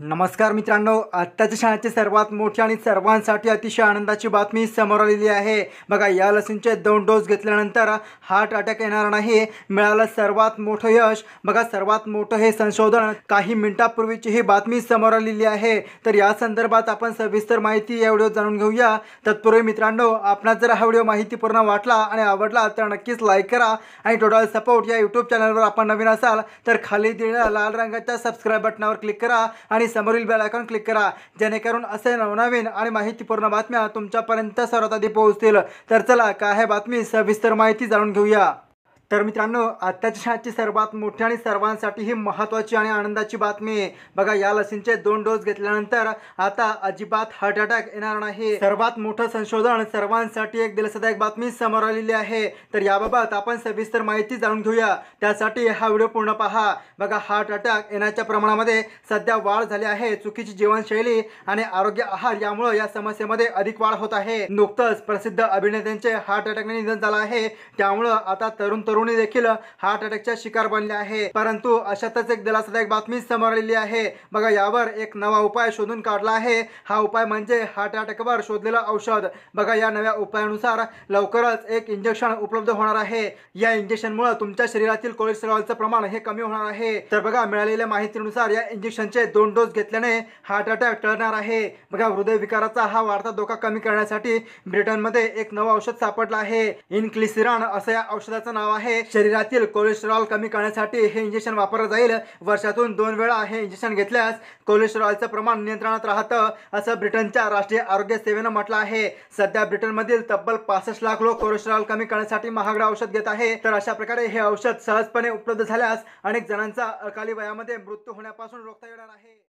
नमस्कार मित्रांनो आत्ताच्या क्षणाची सर्वात मोठी आणि सर्वांसाठी अतिशय आनंदाची बातमी समोर आलेली आहे बघा या लसींचे दोन डोस घेतल्यानंतर हार्ट अटॅक येणार नाही मिळालं सर्वात मोठं यश बघा सर्वात मोठं हे संशोधन काही मिनिटापूर्वीची ही बातमी समोर आलेली आहे तर या संदर्भात आपण सविस्तर माहिती या व्हिडिओ जाणून घेऊया तत्पूर्वी मित्रांनो आपणास जर हा व्हिडिओ माहितीपूर्ण वाटला आणि आवडला तर नक्कीच लाईक करा आणि टोटल सपोर्ट या यूट्यूब चॅनलवर आपण नवीन असाल तर खाली दिलेल्या लाल रंगाच्या सबस्क्राईब बटनावर क्लिक करा आणि आणि समोरील बेल आयकॉन क्लिक करा जेणेकरून असे नवनवीन आणि माहितीपूर्ण बातम्या तुमच्यापर्यंत सर्वात आधी पोहोचतील तर चला काय बातमी सविस्तर माहिती जाणून घेऊया तर मित्रांनो आत्ताच्या क्षणाची सर्वात मोठी आणि सर्वांसाठी ही महत्त्वाची आणि आनंदाची बातमी बघा या लसींचे दोन डोस घेतल्यानंतर आता अजिबात हार्ट अटॅक येणार नाही सर्वात मोठं संशोधन सर्वांसाठी एक दिलासादायक बातमी समोर आलेली आहे तर याबाबत आपण सविस्तर माहिती जाणून घेऊया त्यासाठी हा व्हिडिओ पूर्ण पहा बघा हार्ट अटॅक येण्याच्या प्रमाणामध्ये सध्या वाढ झाली आहे चुकीची जीवनशैली आणि आरोग्य आहार यामुळे या समस्येमध्ये अधिक वाढ होत आहे नुकतंच प्रसिद्ध अभिनेत्यांचे हार्ट अटॅकने निधन झालं आहे त्यामुळं आता तरुण तरुणी देखील हार्ट अटॅकच्या शिकार बनले आहे परंतु अशातच एक दिलासादायक बातमी समोर आलेली आहे बघा यावर एक नवा उपाय शोधून काढला आहे हा उपाय म्हणजे हार्ट अटॅकवर शोधलेलं औषध बघा या नव्या उपायानुसार लवकरच एक इंजेक्शन उपलब्ध होणार आहे या इंजेक्शन मुळे तुमच्या शरीरातील कोलेस्ट्रॉलचं प्रमाण हे कमी होणार आहे तर बघा मिळालेल्या माहितीनुसार या इंजेक्शनचे दोन डोस घेतल्याने हार्ट अटॅक टळणार आहे बघा हृदय विकाराचा हा वाढता धोका कमी करण्यासाठी ब्रिटनमध्ये एक नवं औषध सापडलं आहे इनक्लिसिरान असं या औषधाचं नाव आहे आहे शरीरातील कोलेस्ट्रॉल कमी करण्यासाठी हे इंजेक्शन वापरलं जाईल वर्षातून दोन वेळा हे इंजेक्शन घेतल्यास कोलेस्ट्रॉलचं प्रमाण नियंत्रणात राहतं असं ब्रिटनच्या राष्ट्रीय आरोग्य सेवेनं म्हटलं आहे सध्या ब्रिटनमधील तब्बल पासष्ट लाख लोक कोलेस्ट्रॉल कमी करण्यासाठी महागडं औषध घेत आहे तर अशा प्रकारे हे औषध सहजपणे उपलब्ध झाल्यास अनेक जणांचा अकाली वयामध्ये मृत्यू होण्यापासून रोखता येणार आहे